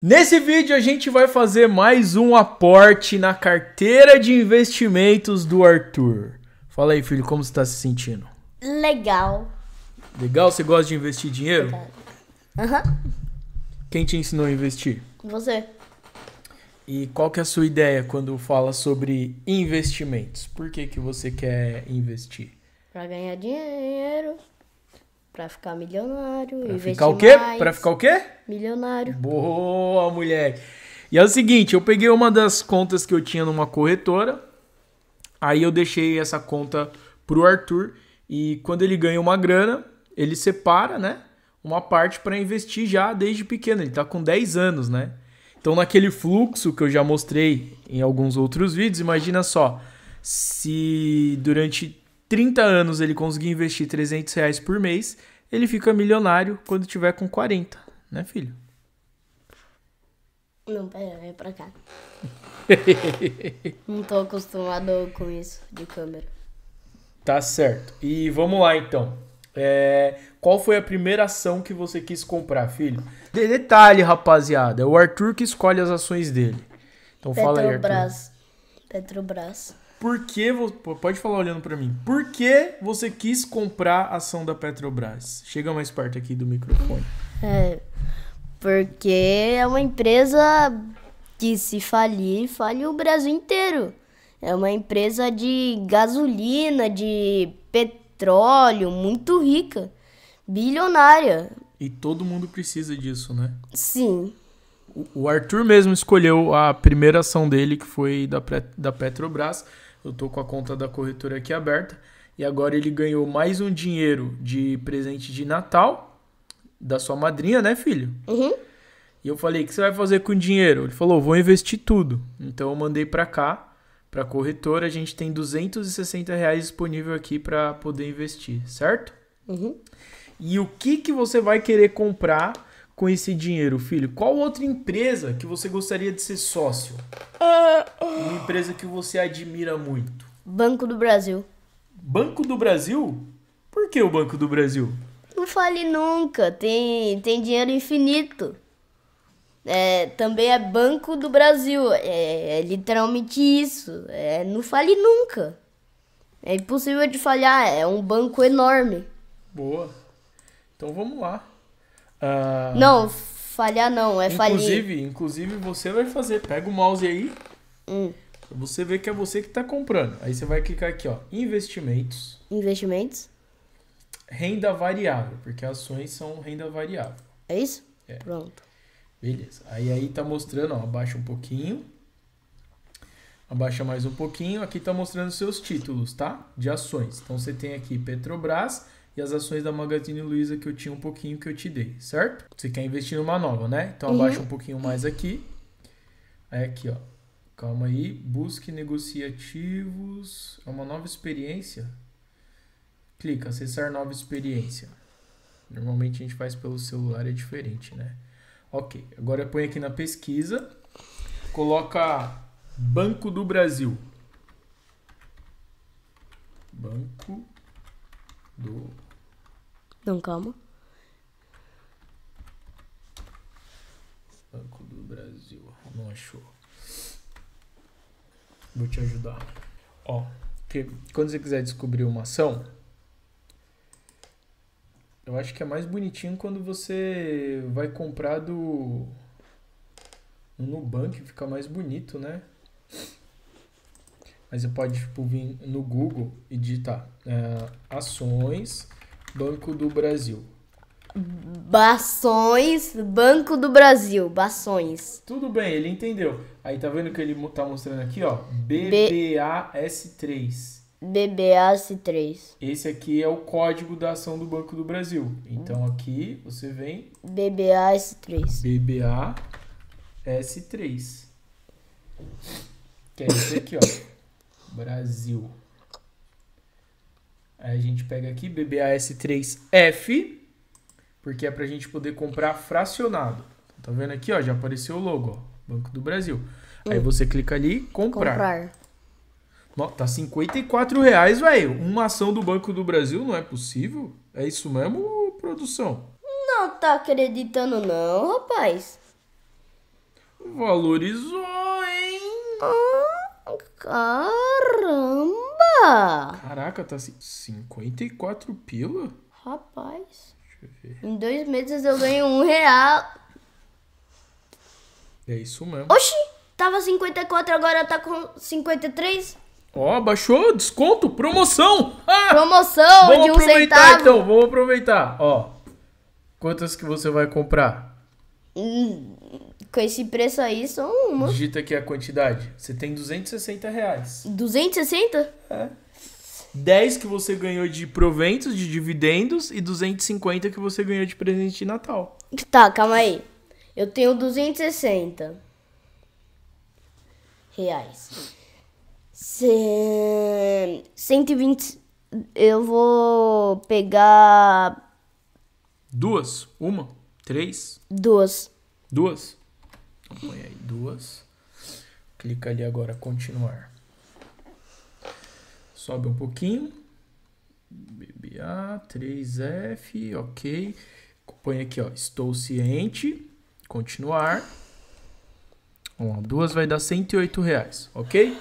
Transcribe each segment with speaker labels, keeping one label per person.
Speaker 1: Nesse vídeo a gente vai fazer mais um aporte na carteira de investimentos do Arthur. Fala aí, filho, como você está se sentindo?
Speaker 2: Legal.
Speaker 1: Legal? Você gosta de investir dinheiro? Aham. Uhum. Quem te ensinou a investir? Você. E qual que é a sua ideia quando fala sobre investimentos? Por que, que você quer investir?
Speaker 2: Para ganhar dinheiro. Pra ficar milionário. Pra ficar o quê? Mais. Pra ficar
Speaker 1: o quê? Milionário. Boa, moleque. E é o seguinte, eu peguei uma das contas que eu tinha numa corretora. Aí eu deixei essa conta pro Arthur. E quando ele ganha uma grana, ele separa, né? Uma parte para investir já desde pequeno. Ele tá com 10 anos, né? Então, naquele fluxo que eu já mostrei em alguns outros vídeos, imagina só. Se durante 30 anos ele conseguir investir 300 reais por mês, ele fica milionário quando tiver com 40, né, filho?
Speaker 2: Não, pera, vem pra cá. Não tô acostumado com isso de câmera.
Speaker 1: Tá certo. E vamos lá então. É, qual foi a primeira ação que você quis comprar, filho? De detalhe, rapaziada. É o Arthur que escolhe as ações dele. Então Petrobras. fala aí,
Speaker 2: Arthur. Petrobras.
Speaker 1: Por que. Pode falar olhando para mim. Por que você quis comprar a ação da Petrobras? Chega mais perto aqui do microfone.
Speaker 2: É. Porque é uma empresa que se falir, fale o Brasil inteiro. É uma empresa de gasolina, de petróleo, muito rica, bilionária.
Speaker 1: E todo mundo precisa disso, né? Sim o Arthur mesmo escolheu a primeira ação dele, que foi da, da Petrobras. Eu tô com a conta da corretora aqui aberta. E agora ele ganhou mais um dinheiro de presente de Natal da sua madrinha, né, filho? Uhum. E eu falei: o que você vai fazer com o dinheiro? Ele falou: vou investir tudo. Então eu mandei para cá para corretora, a gente tem 260 reais disponível aqui para poder investir, certo? Uhum. E o que, que você vai querer comprar com esse dinheiro, filho? Qual outra empresa que você gostaria de ser sócio? Ah, ah. Uma empresa que você admira muito. Banco do Brasil. Banco do Brasil? Por que o Banco do Brasil?
Speaker 2: Não fale nunca, tem, tem dinheiro infinito. É, também é Banco do Brasil, é, é literalmente isso. É, não fale nunca. É impossível de falhar, é um banco enorme.
Speaker 1: Boa. Então vamos lá. Ah, não,
Speaker 2: falhar não, é falir. inclusive,
Speaker 1: inclusive você vai fazer. Pega o mouse aí, Hum, você vê que é você que tá comprando. Aí você vai clicar aqui, ó, investimentos, investimentos, renda variável, porque ações são renda variável. é isso? É. Pronto. Beleza. Aí aí tá mostrando, ó, abaixa um pouquinho. Abaixa mais um pouquinho. Aqui tá mostrando seus títulos, tá? De ações. Então você tem aqui Petrobras, e as ações da Magazine Luiza que eu tinha um pouquinho que eu te dei, certo? Você quer investir numa nova, né? Então uhum. abaixa um pouquinho mais aqui. É aqui, ó. Calma aí. Busque negociativos. É uma nova experiência. Clica, acessar nova experiência. Normalmente a gente faz pelo celular, é diferente, né? Ok, agora põe aqui na pesquisa. Coloca Banco do Brasil. Banco do não, calma. Banco do Brasil. Não achou. Vou te ajudar. Ó, quando você quiser descobrir uma ação, eu acho que é mais bonitinho quando você vai comprar do no banco fica mais bonito, né? Mas você pode tipo, vir no Google e digitar é, ações Banco do Brasil. Bações, Banco do Brasil, Bações. Tudo bem, ele entendeu. Aí tá vendo que ele tá mostrando aqui, ó, BBAS3.
Speaker 2: BBAS3.
Speaker 1: Esse aqui é o código da ação do Banco do Brasil. Então aqui você vem
Speaker 2: BBAS3.
Speaker 1: BBAS3. Que é esse aqui, ó. Brasil. Aí a gente pega aqui BBAS3F, porque é para a gente poder comprar fracionado. Tá vendo aqui, ó, já apareceu o logo, ó, Banco do Brasil. Aí hum. você clica ali, comprar. Comprar. No, tá 54 reais, velho. Uma ação do Banco do Brasil, não é possível? É isso mesmo, produção?
Speaker 2: Não tá acreditando não, rapaz.
Speaker 1: Valorizou, hein? Ah, caramba. Caraca, tá assim. 54 pila? Rapaz.
Speaker 2: Deixa eu ver. Em dois meses eu ganho um real.
Speaker 1: É isso mesmo. Oxi!
Speaker 2: Tava 54, agora tá com 53.
Speaker 1: Ó, baixou, desconto, promoção!
Speaker 2: Ah! Promoção vou de um centavo. Vamos aproveitar então,
Speaker 1: vamos aproveitar. Ó, quantas que você vai comprar? Hum
Speaker 2: com esse preço
Speaker 1: aí são uma. Digita aqui a quantidade. Você tem 260 reais.
Speaker 2: 260?
Speaker 1: É. 10 que você ganhou de proventos, de dividendos e 250 que você ganhou de presente de Natal.
Speaker 2: Tá, calma aí. Eu tenho 260 reais. C... 120. Eu vou pegar.
Speaker 1: Duas? Uma? Três? Duas. Duas? Põe aí duas. Clica ali agora continuar. Sobe um pouquinho. BBA, 3F, ok. Põe aqui, ó, estou ciente. Continuar. uma duas vai dar 108 reais, ok?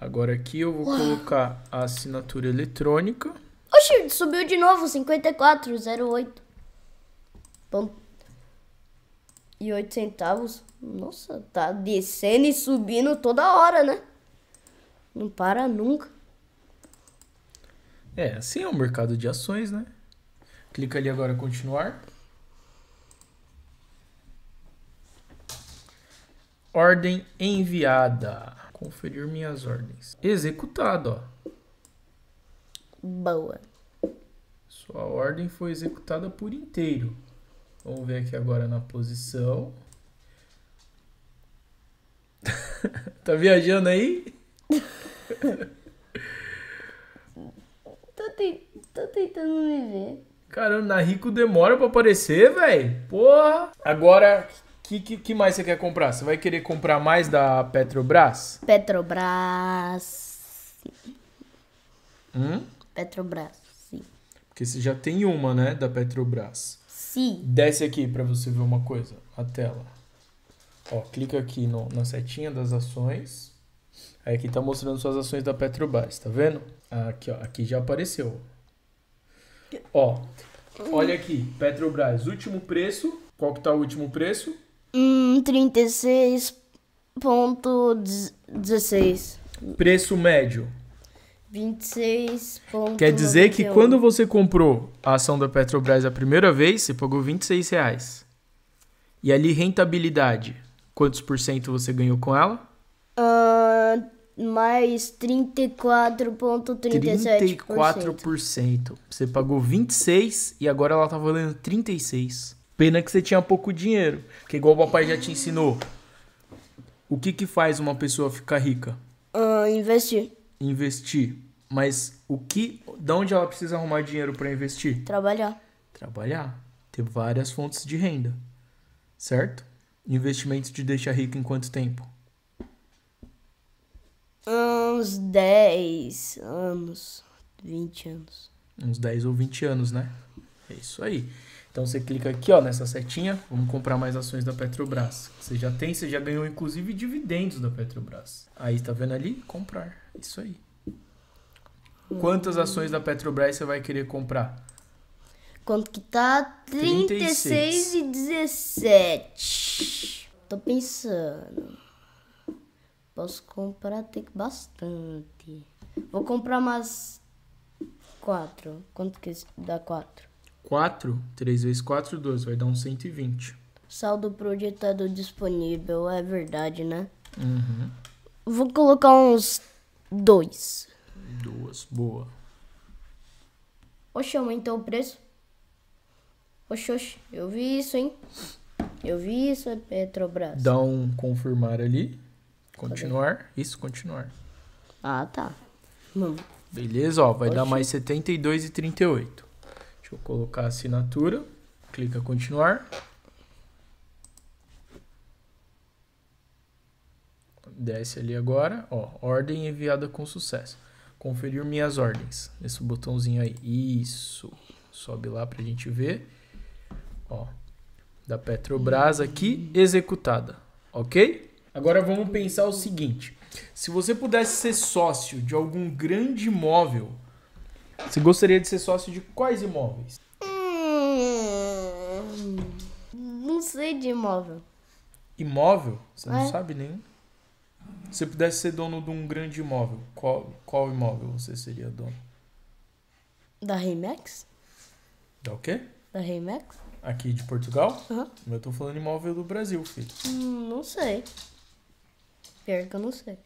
Speaker 1: Agora aqui eu vou colocar a assinatura eletrônica.
Speaker 2: Oxi, subiu de novo, 54,08. Ponto e oito centavos. Nossa, tá descendo e subindo toda hora, né? Não para nunca.
Speaker 1: É, assim é o um mercado de ações, né? Clica ali agora continuar. Ordem enviada. Conferir minhas ordens. Executado, ó. Boa. Sua ordem foi executada por inteiro. Vamos ver aqui agora na posição. tá viajando aí?
Speaker 2: tô, te... tô tentando me ver.
Speaker 1: Caramba, na Rico demora pra aparecer, velho. Porra. Agora, o que, que, que, mais você quer comprar? Você vai querer comprar mais da Petrobras?
Speaker 2: Petrobras. Hum? Petrobras, sim.
Speaker 1: Porque você já tem uma, né, da Petrobras. Sim. Desce aqui para você ver uma coisa, a tela. Ó, clica aqui no, na setinha das ações. Aí aqui tá mostrando suas ações da Petrobras, tá vendo? Aqui, ó, aqui já apareceu. Ó, olha aqui, Petrobras, último preço. Qual que tá o último preço? Hum,
Speaker 2: 36.16.
Speaker 1: Preço médio,
Speaker 2: 26 pontos. Quer dizer 91. que quando
Speaker 1: você comprou a ação da Petrobras a primeira vez, você pagou 26 reais. E ali rentabilidade, quantos por cento você ganhou com ela?
Speaker 2: Uh, mais 34,37%.
Speaker 1: 34%. Você pagou 26 e agora ela tá valendo 36. Pena que você tinha pouco dinheiro. Porque igual o papai já te ensinou. O que que faz uma pessoa ficar rica?
Speaker 2: Uh, investir.
Speaker 1: Investir. Mas o que, de onde ela precisa arrumar dinheiro para investir? Trabalhar. Trabalhar. Ter várias fontes de renda. Certo? Investimento te deixa rico em quanto tempo?
Speaker 2: Uns
Speaker 1: 10 anos, 20 anos. Uns 10 ou 20 anos, né? É isso aí. Então você clica aqui ó, nessa setinha, vamos comprar mais ações da Petrobras. Você já tem, você já ganhou inclusive dividendos da Petrobras. Aí está vendo ali? Comprar. É isso aí. Quantas ações da Petrobras você vai querer comprar?
Speaker 2: Quanto que tá? 36, 36
Speaker 1: e
Speaker 2: Tô pensando. Posso comprar até que bastante. Vou comprar mais quatro. Quanto que dá quatro?
Speaker 1: Quatro? Três vezes quatro, 12. Vai dar e 120.
Speaker 2: Saldo projetado disponível. É verdade, né? Uhum. Vou colocar uns dois.
Speaker 1: Duas, boa.
Speaker 2: Oxe, aumentou o preço? Oxe, oxe, eu vi isso, hein? Eu vi isso, Petrobras.
Speaker 1: Dá um confirmar ali. Continuar. Cadê? Isso, continuar. Ah, tá. Hum. Beleza, ó, vai Oxe. dar mais 72 e Deixa eu colocar a assinatura. Clica continuar. Desce ali agora, ó, ordem enviada com sucesso. Conferir minhas ordens. Esse botãozinho aí. Isso. Sobe lá para a gente ver. Ó. Da Petrobras aqui, executada. Ok? Agora vamos pensar o seguinte. Se você pudesse ser sócio de algum grande imóvel, você gostaria de ser sócio de quais imóveis?
Speaker 2: Hum, não sei de imóvel.
Speaker 1: Imóvel? Você é. não sabe nenhum? você pudesse ser dono de um grande imóvel, qual, qual imóvel você seria dono?
Speaker 2: Da Remax? Da o quê? Da Remax?
Speaker 1: Aqui de Portugal? Uhum. Eu tô falando imóvel do Brasil, filho.
Speaker 2: Hum, não sei. Pior que eu não sei.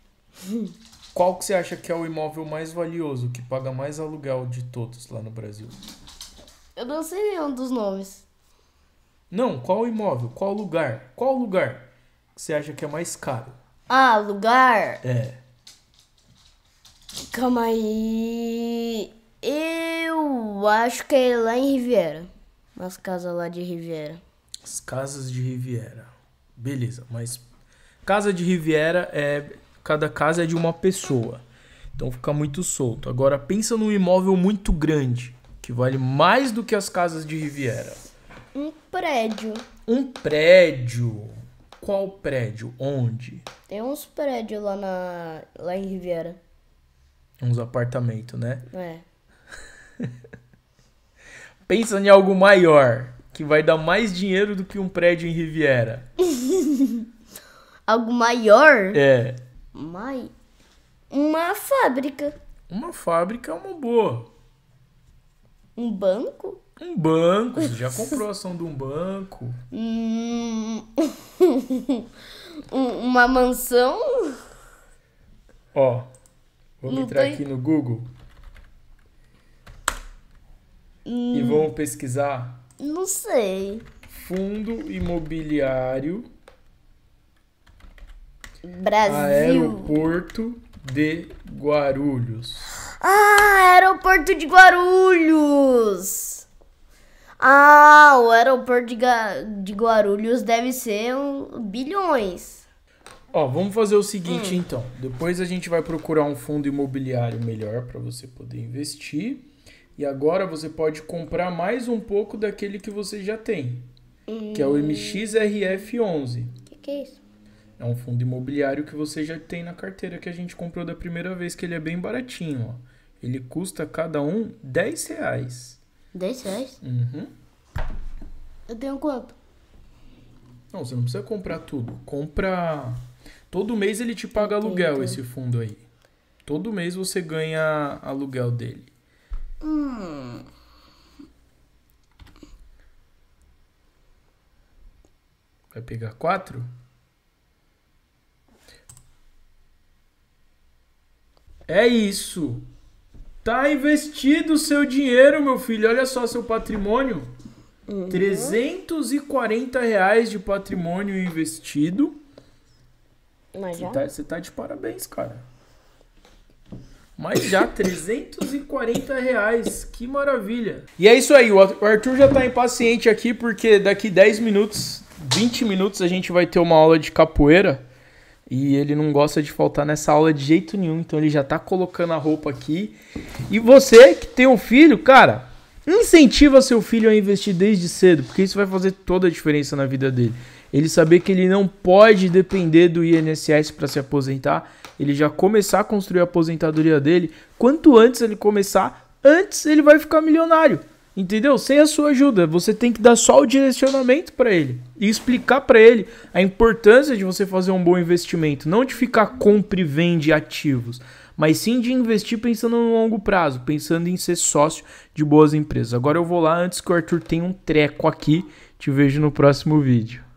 Speaker 1: Qual que você acha que é o imóvel mais valioso, que paga mais aluguel de todos lá no Brasil?
Speaker 2: Eu não sei nenhum dos nomes.
Speaker 1: Não, qual imóvel? Qual lugar? Qual lugar que você acha que é mais caro?
Speaker 2: Ah, lugar? É. Calma aí. Eu acho que é lá em Riviera. Nas casas lá de Riviera.
Speaker 1: As casas de Riviera. Beleza, mas casa de Riviera é. Cada casa é de uma pessoa. Então fica muito solto. Agora pensa num imóvel muito grande, que vale mais do que as casas de Riviera.
Speaker 2: Um prédio. Um
Speaker 1: prédio. Qual prédio? Onde?
Speaker 2: Tem uns prédios lá na lá em Riviera.
Speaker 1: Uns apartamentos, né?
Speaker 2: É.
Speaker 1: Pensa em algo maior, que vai dar mais dinheiro do que um prédio em Riviera.
Speaker 2: algo maior? É. Mai... Uma fábrica.
Speaker 1: Uma fábrica é uma boa.
Speaker 2: Um banco? Um
Speaker 1: banco? Você já comprou ação de um banco?
Speaker 2: Hum. Uma mansão?
Speaker 1: Ó, vamos Não entrar tem- aqui no Google hum. e vamos pesquisar Não sei. fundo imobiliário Brasil. aeroporto de Guarulhos.
Speaker 2: Ah, aeroporto de Guarulhos. Ah, o aeroporto de, Ga de Guarulhos deve ser um bilhões.
Speaker 1: Ó, vamos fazer o seguinte hum. então. Depois a gente vai procurar um fundo imobiliário melhor para você poder investir. E agora você pode comprar mais um pouco daquele que você já tem, hum. que é o MXRF11. O que, que é isso? É um fundo imobiliário que você já tem na carteira que a gente comprou da primeira vez, que ele é bem baratinho. Ó. Ele custa cada um 10 reais. 10 reais? Uhum. Eu tenho quanto? Não, você não precisa comprar tudo. Compra. Todo mês ele te paga aluguel, esse fundo aí. Todo mês você ganha aluguel dele. Hum. Vai pegar quatro? É isso. Tá investido o seu dinheiro, meu filho. Olha só seu patrimônio. Uhum. 340 reais de patrimônio investido. Mas já? Tá, você tá, tá, de parabéns, cara. Mas já, 340 reais. Que maravilha. E é isso aí. O Arthur já tá impaciente aqui porque daqui 10 minutos, 20 minutos, a gente vai ter uma aula de capoeira. E ele não gosta de faltar nessa aula de jeito nenhum, então ele já tá colocando a roupa aqui. E você que tem um filho, cara, incentiva seu filho a investir desde cedo, porque isso vai fazer toda a diferença na vida dele. Ele saber que ele não pode depender do INSS para se aposentar, ele já começar a construir a aposentadoria dele. Quanto antes ele começar, antes ele vai ficar milionário. Entendeu? Sem a sua ajuda, você tem que dar só o direcionamento para ele e explicar para ele a importância de você fazer um bom investimento, não de ficar compra e vende ativos, mas sim de investir pensando no longo prazo, pensando em ser sócio de boas empresas. Agora eu vou lá antes que o Arthur tenha um treco aqui. Te vejo no próximo vídeo.